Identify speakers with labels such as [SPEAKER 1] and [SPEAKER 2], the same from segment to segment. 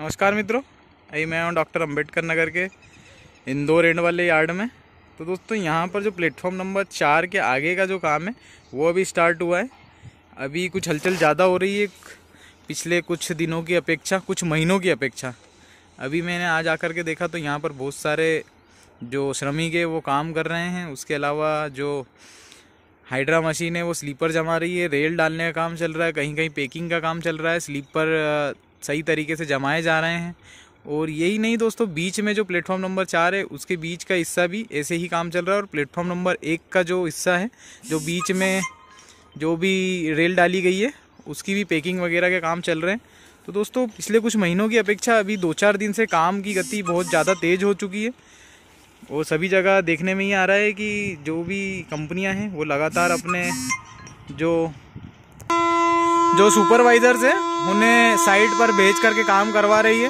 [SPEAKER 1] नमस्कार मित्रों अभी मैं हूँ डॉक्टर अम्बेडकर नगर के इंदौर एंड वाले यार्ड में तो दोस्तों यहाँ पर जो प्लेटफॉर्म नंबर चार के आगे का जो काम है वो अभी स्टार्ट हुआ है अभी कुछ हलचल ज़्यादा हो रही है पिछले कुछ दिनों की अपेक्षा कुछ महीनों की अपेक्षा अभी मैंने आज आकर के देखा तो यहाँ पर बहुत सारे जो श्रमिक है वो काम कर रहे हैं उसके अलावा जो हाइड्रा मशीन है वो स्लीपर जमा रही है रेल डालने का काम चल रहा है कहीं कहीं पैकिंग का काम चल रहा है स्लीपर सही तरीके से जमाए जा रहे हैं और यही नहीं दोस्तों बीच में जो प्लेटफॉर्म नंबर चार है उसके बीच का हिस्सा भी ऐसे ही काम चल रहा है और प्लेटफॉर्म नंबर एक का जो हिस्सा है जो बीच में जो भी रेल डाली गई है उसकी भी पैकिंग वगैरह के काम चल रहे हैं तो दोस्तों पिछले कुछ महीनों की अपेक्षा अभी दो चार दिन से काम की गति बहुत ज़्यादा तेज़ हो चुकी है और सभी जगह देखने में ही आ रहा है कि जो भी कंपनियां हैं वो लगातार अपने जो जो सुपरवाइजर्स हैं उन्हें साइट पर भेज करके काम करवा रही है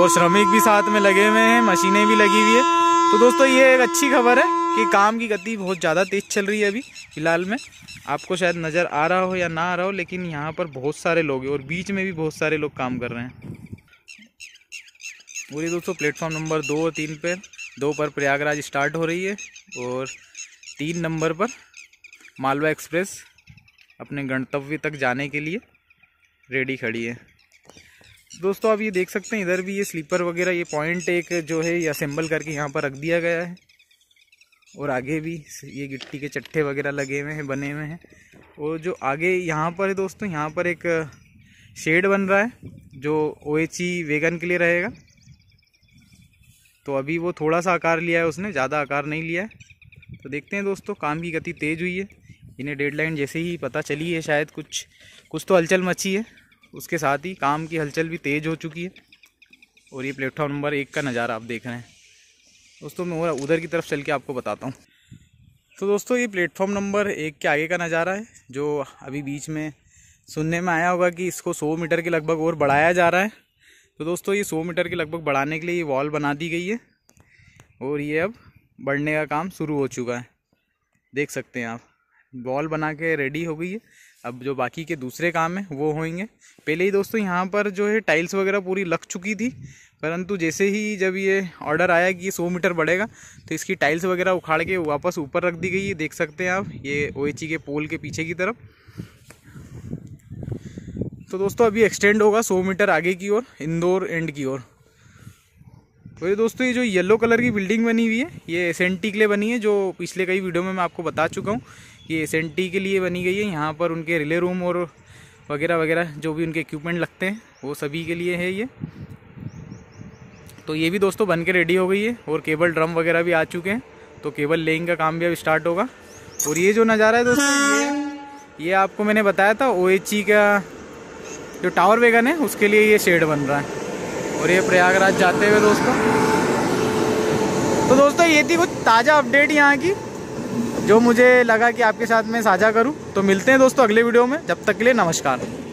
[SPEAKER 1] और श्रमिक भी साथ में लगे हुए हैं मशीनें भी लगी हुई है तो दोस्तों ये एक अच्छी खबर है कि काम की गति बहुत ज़्यादा तेज़ चल रही है अभी फ़िलहाल में आपको शायद नज़र आ रहा हो या ना आ रहा हो लेकिन यहाँ पर बहुत सारे लोग हैं और बीच में भी बहुत सारे लोग काम कर रहे हैं बोलिए दोस्तों प्लेटफॉर्म नंबर दो और तीन पर दो पर प्रयागराज स्टार्ट हो रही है और तीन नंबर पर मालवा एक्सप्रेस अपने गंतव्य तक जाने के लिए रेडी खड़ी है दोस्तों आप ये देख सकते हैं इधर भी ये स्लीपर वगैरह ये पॉइंट एक जो है ये असेंबल करके यहाँ पर रख दिया गया है और आगे भी ये गिट्टी के चट्टे वगैरह लगे हुए हैं बने हुए हैं और जो आगे यहाँ पर है दोस्तों यहाँ पर एक शेड बन रहा है जो ओ एच ई वेगन के लिए रहेगा तो अभी वो थोड़ा सा आकार लिया है उसने ज़्यादा आकार नहीं लिया है तो देखते हैं दोस्तों काम की गति तेज़ हुई है इन्हें डेडलाइन जैसे ही पता चली है शायद कुछ कुछ तो हलचल मची है उसके साथ ही काम की हलचल भी तेज़ हो चुकी है और ये प्लेटफॉर्म नंबर एक का नज़ारा आप देख रहे हैं दोस्तों मैं और उधर की तरफ चल के आपको बताता हूँ तो दोस्तों ये प्लेटफॉर्म नंबर एक के आगे का नज़ारा है जो अभी बीच में सुनने में आया होगा कि इसको सौ मीटर के लगभग और बढ़ाया जा रहा है तो दोस्तों ये सौ मीटर के लगभग बढ़ाने के लिए ये वॉल बना दी गई है और ये अब बढ़ने का काम शुरू हो चुका है देख सकते हैं आप बॉल बना के रेडी हो गई है अब जो बाकी के दूसरे काम हैं वो होंगे पहले ही दोस्तों यहाँ पर जो है टाइल्स वगैरह पूरी लग चुकी थी परंतु जैसे ही जब ये ऑर्डर आया कि ये सौ मीटर बढ़ेगा तो इसकी टाइल्स वगैरह उखाड़ के वापस ऊपर रख दी गई है देख सकते हैं आप ये ओ e के पोल के पीछे की तरफ तो दोस्तों अभी एक्सटेंड होगा सौ मीटर आगे की ओर इंदौर एंड की ओर तो ये दोस्तों ये जो येलो कलर की बिल्डिंग बनी हुई है ये एस के लिए बनी है जो पिछले कई वीडियो में मैं आपको बता चुका हूँ ये एस के लिए बनी गई है यहाँ पर उनके रिले रूम और वगैरह वगैरह जो भी उनके इक्विपमेंट लगते हैं वो सभी के लिए है ये तो ये भी दोस्तों बन के रेडी हो गई है और केबल ड्रम वगैरह भी आ चुके हैं तो केबल लेइंग का काम भी अब स्टार्ट होगा और ये जो नज़ारा है दोस्तों ये, ये आपको मैंने बताया था ओ e का जो टावर वेगन है उसके लिए ये शेड बन रहा है और ये प्रयागराज जाते हुए दोस्तों तो दोस्तों ये थी कुछ ताज़ा अपडेट यहाँ की जो मुझे लगा कि आपके साथ मैं साझा करूँ तो मिलते हैं दोस्तों अगले वीडियो में जब तक के लिए नमस्कार